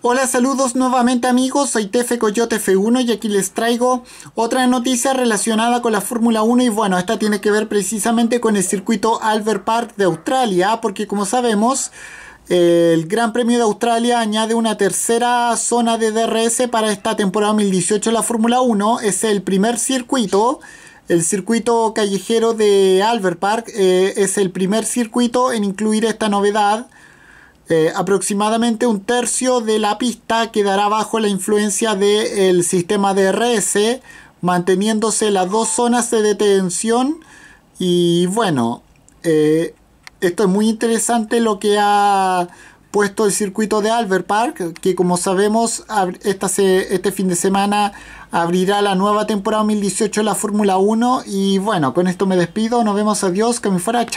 Hola, saludos nuevamente amigos, soy Tefe Coyote F1 y aquí les traigo otra noticia relacionada con la Fórmula 1 y bueno, esta tiene que ver precisamente con el circuito Albert Park de Australia, porque como sabemos, el Gran Premio de Australia añade una tercera zona de DRS para esta temporada 2018 de la Fórmula 1, es el primer circuito el circuito callejero de Albert Park eh, es el primer circuito en incluir esta novedad eh, aproximadamente un tercio de la pista quedará bajo la influencia del de sistema DRS, manteniéndose las dos zonas de detención. Y bueno, eh, esto es muy interesante lo que ha puesto el circuito de Albert Park, que como sabemos este fin de semana abrirá la nueva temporada 2018 de la Fórmula 1. Y bueno, con esto me despido, nos vemos, adiós, que me fuera, chao.